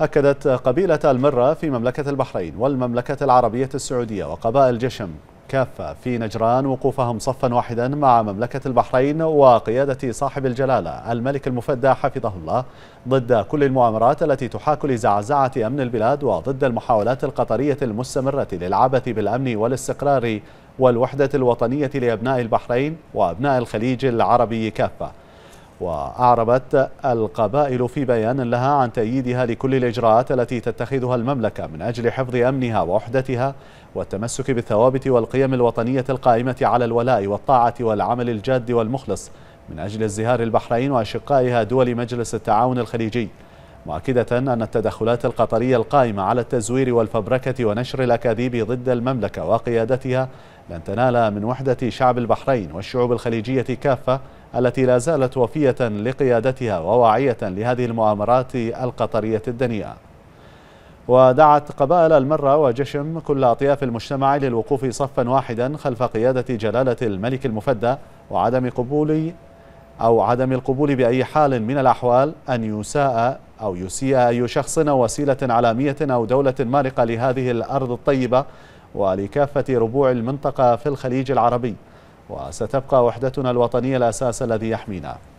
أكدت قبيلة المرة في مملكة البحرين والمملكة العربية السعودية وقبائل جشم كافة في نجران وقوفهم صفا واحدا مع مملكة البحرين وقيادة صاحب الجلالة الملك المفدى حفظه الله ضد كل المؤامرات التي تحاك لزعزعة أمن البلاد وضد المحاولات القطرية المستمرة للعبث بالأمن والاستقرار والوحدة الوطنية لأبناء البحرين وأبناء الخليج العربي كافة وأعربت القبائل في بيان لها عن تأييدها لكل الإجراءات التي تتخذها المملكة من أجل حفظ أمنها ووحدتها والتمسك بالثوابت والقيم الوطنية القائمة على الولاء والطاعة والعمل الجاد والمخلص من أجل ازدهار البحرين وأشقائها دول مجلس التعاون الخليجي مؤكدة أن التدخلات القطرية القائمة على التزوير والفبركة ونشر الأكاذيب ضد المملكة وقيادتها لن تنال من وحدة شعب البحرين والشعوب الخليجية كافة التي لا زالت وفية لقيادتها وواعية لهذه المؤامرات القطرية الدنيئة ودعت قبائل المرة وجشم كل أطياف المجتمع للوقوف صفا واحدا خلف قيادة جلالة الملك المفدى وعدم قبول أو عدم القبول بأي حال من الأحوال أن يساء أو يسيء أي شخص أو وسيلة علامية أو دولة مارقة لهذه الأرض الطيبة ولكافة ربوع المنطقة في الخليج العربي وستبقى وحدتنا الوطنية الأساس الذي يحمينا